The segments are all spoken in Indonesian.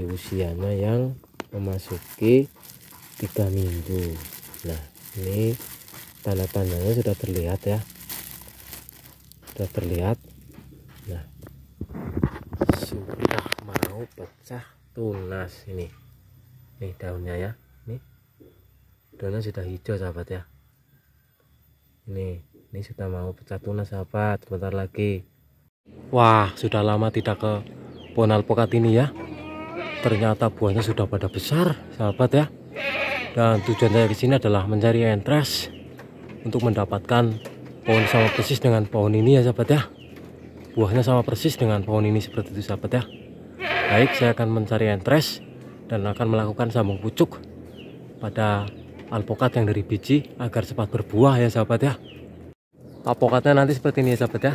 di usianya yang memasuki tiga minggu nah ini tanda-tandanya sudah terlihat ya sudah terlihat nah sudah mau pecah tunas ini nih daunnya ya nih daunnya sudah hijau sahabat ya ini ini sudah mau pecah tunas sahabat sebentar lagi wah sudah lama tidak ke Ponal Pokat ini ya ternyata buahnya sudah pada besar sahabat ya dan tujuan saya sini adalah mencari entres untuk mendapatkan pohon sama persis dengan pohon ini ya sahabat ya buahnya sama persis dengan pohon ini seperti itu sahabat ya baik saya akan mencari entres dan akan melakukan sambung pucuk pada alpokat yang dari biji agar cepat berbuah ya sahabat ya Alpokatnya nanti seperti ini ya sahabat ya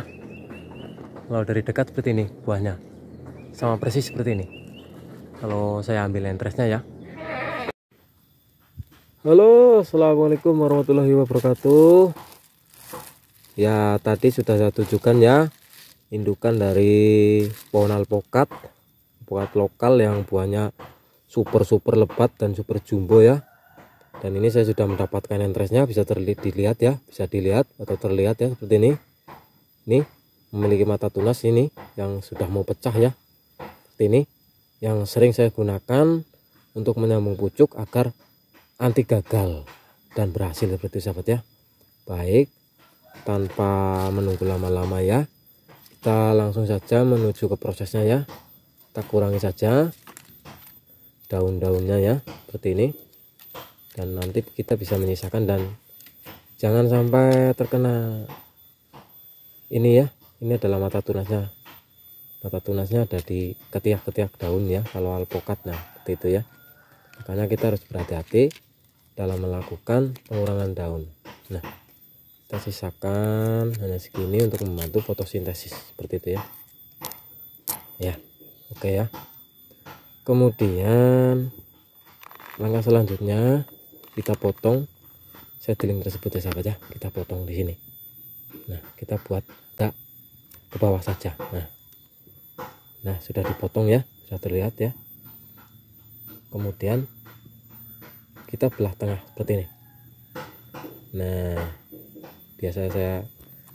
kalau dari dekat seperti ini buahnya sama persis seperti ini kalau saya ambil entresnya ya Halo Assalamualaikum warahmatullahi wabarakatuh ya tadi sudah saya tunjukkan ya indukan dari pohon alpukat alpukat lokal yang buahnya super super lebat dan super jumbo ya dan ini saya sudah mendapatkan entresnya bisa terlihat dilihat ya bisa dilihat atau terlihat ya seperti ini ini memiliki mata tunas ini yang sudah mau pecah ya seperti ini yang sering saya gunakan untuk menyambung pucuk agar anti gagal dan berhasil seperti sahabat ya baik tanpa menunggu lama-lama ya kita langsung saja menuju ke prosesnya ya kita kurangi saja daun-daunnya ya seperti ini dan nanti kita bisa menyisakan dan jangan sampai terkena ini ya ini adalah mata tunasnya mata tunasnya ada di ketiak-ketiak daun ya kalau alpukat nah seperti itu ya makanya kita harus berhati-hati dalam melakukan pengurangan daun nah kita sisakan hanya segini untuk membantu fotosintesis seperti itu ya ya oke okay ya kemudian langkah selanjutnya kita potong Saya seedling tersebut ya sahabat ya kita potong di sini nah kita buat tak ke bawah saja nah nah sudah dipotong ya sudah terlihat ya kemudian kita belah tengah seperti ini nah biasa saya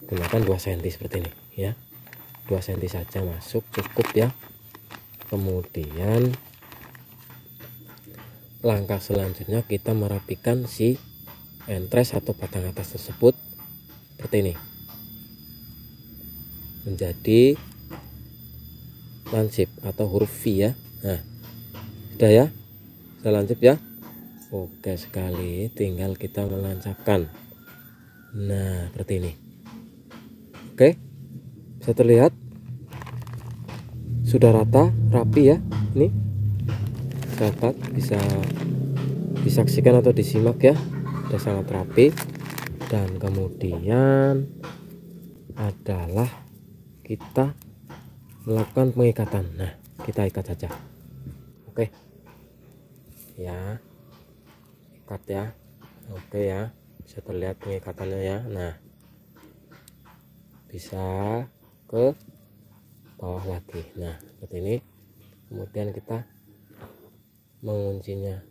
gunakan 2 cm seperti ini ya 2 cm saja masuk cukup ya kemudian langkah selanjutnya kita merapikan si entres atau batang atas tersebut seperti ini menjadi lancip atau huruf V ya. Nah, sudah ya, sudah lancip ya. Oke sekali, tinggal kita melancarkan, Nah, seperti ini. Oke, bisa terlihat sudah rata, rapi ya. Ini dapat bisa disaksikan atau disimak ya. Sudah sangat rapi. Dan kemudian adalah kita melakukan pengikatan nah kita ikat saja oke ya ikat ya oke ya bisa terlihat pengikatannya ya nah bisa ke bawah lagi nah seperti ini kemudian kita menguncinya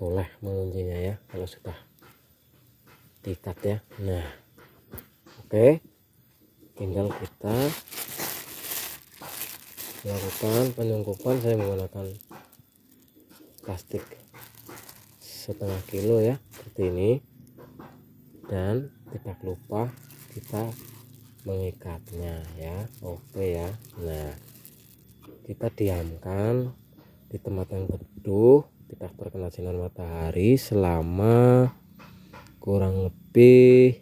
boleh menguncinya ya kalau sudah diikat ya nah oke tinggal kita melakukan penyungkupan saya menggunakan plastik setengah kilo ya seperti ini dan tidak lupa kita mengikatnya ya oke ya nah kita diamkan di tempat yang teduh tidak terkena sinar matahari selama kurang lebih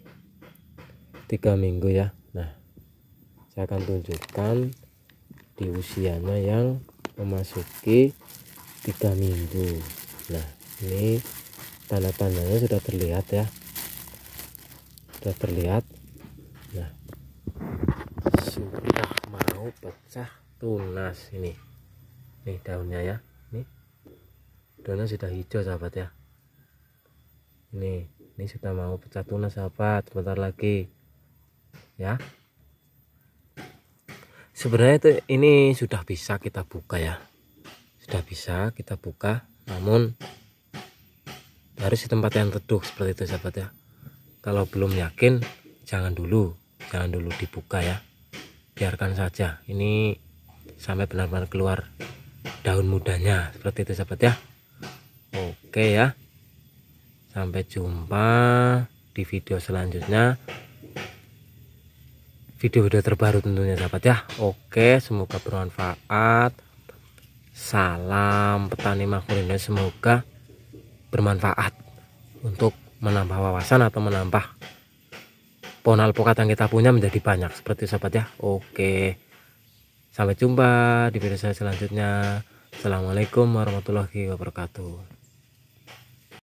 tiga minggu ya nah saya akan tunjukkan di usianya yang memasuki tiga minggu nah ini tanda-tandanya sudah terlihat ya sudah terlihat nah sudah mau pecah tunas ini nih daunnya ya ini daunnya sudah hijau sahabat ya ini ini sudah mau pecah tunas sahabat Sebentar lagi ya sebenarnya itu ini sudah bisa kita buka ya sudah bisa kita buka namun harus di tempat yang teduh seperti itu sahabat ya kalau belum yakin jangan dulu jangan dulu dibuka ya biarkan saja ini sampai benar-benar keluar daun mudanya seperti itu sahabat ya oke ya sampai jumpa di video selanjutnya video-video terbaru tentunya sahabat ya Oke semoga bermanfaat Salam petani ini semoga bermanfaat untuk menambah wawasan atau menambah pohon alpukat yang kita punya menjadi banyak seperti sahabat ya Oke sampai jumpa di video saya selanjutnya Assalamualaikum warahmatullahi wabarakatuh